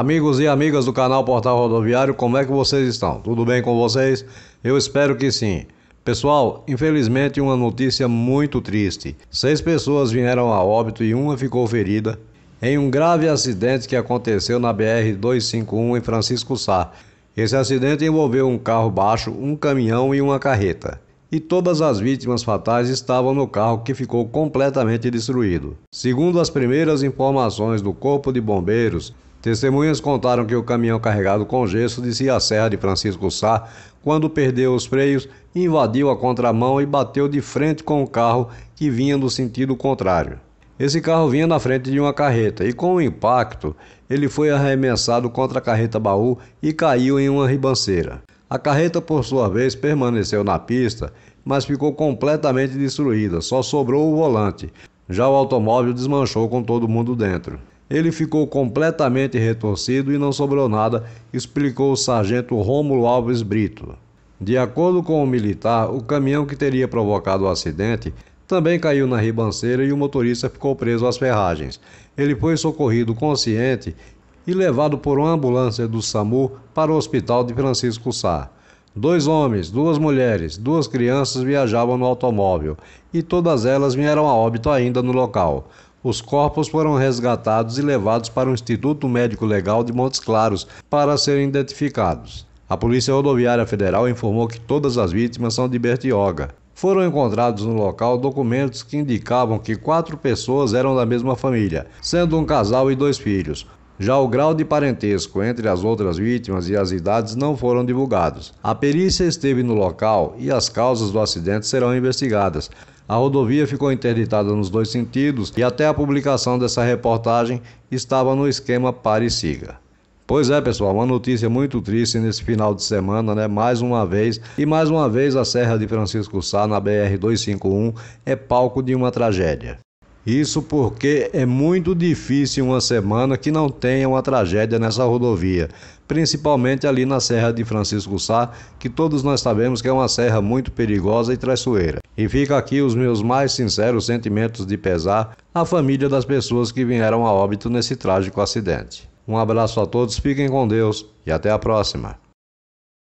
Amigos e amigas do canal Portal Rodoviário, como é que vocês estão? Tudo bem com vocês? Eu espero que sim. Pessoal, infelizmente uma notícia muito triste. Seis pessoas vieram a óbito e uma ficou ferida em um grave acidente que aconteceu na BR-251 em Francisco Sá. Esse acidente envolveu um carro baixo, um caminhão e uma carreta e todas as vítimas fatais estavam no carro que ficou completamente destruído. Segundo as primeiras informações do Corpo de Bombeiros, Testemunhas contaram que o caminhão carregado com gesso descia a Serra de Francisco Sá quando perdeu os freios, invadiu a contramão e bateu de frente com o um carro que vinha no sentido contrário. Esse carro vinha na frente de uma carreta e, com o impacto, ele foi arremessado contra a carreta baú e caiu em uma ribanceira. A carreta, por sua vez, permaneceu na pista, mas ficou completamente destruída, só sobrou o volante. Já o automóvel desmanchou com todo mundo dentro. Ele ficou completamente retorcido e não sobrou nada, explicou o sargento Rômulo Alves Brito. De acordo com o militar, o caminhão que teria provocado o acidente também caiu na ribanceira e o motorista ficou preso às ferragens. Ele foi socorrido consciente e levado por uma ambulância do SAMU para o hospital de Francisco Sá. Dois homens, duas mulheres, duas crianças viajavam no automóvel e todas elas vieram a óbito ainda no local. Os corpos foram resgatados e levados para o Instituto Médico Legal de Montes Claros para serem identificados. A Polícia Rodoviária Federal informou que todas as vítimas são de Bertioga. Foram encontrados no local documentos que indicavam que quatro pessoas eram da mesma família, sendo um casal e dois filhos. Já o grau de parentesco entre as outras vítimas e as idades não foram divulgados. A perícia esteve no local e as causas do acidente serão investigadas. A rodovia ficou interditada nos dois sentidos e até a publicação dessa reportagem estava no esquema pare siga. Pois é, pessoal, uma notícia muito triste nesse final de semana, né? Mais uma vez, e mais uma vez a Serra de Francisco Sá, na BR-251, é palco de uma tragédia. Isso porque é muito difícil uma semana que não tenha uma tragédia nessa rodovia, principalmente ali na Serra de Francisco Sá, que todos nós sabemos que é uma serra muito perigosa e traiçoeira. E fica aqui os meus mais sinceros sentimentos de pesar à família das pessoas que vieram a óbito nesse trágico acidente. Um abraço a todos, fiquem com Deus e até a próxima.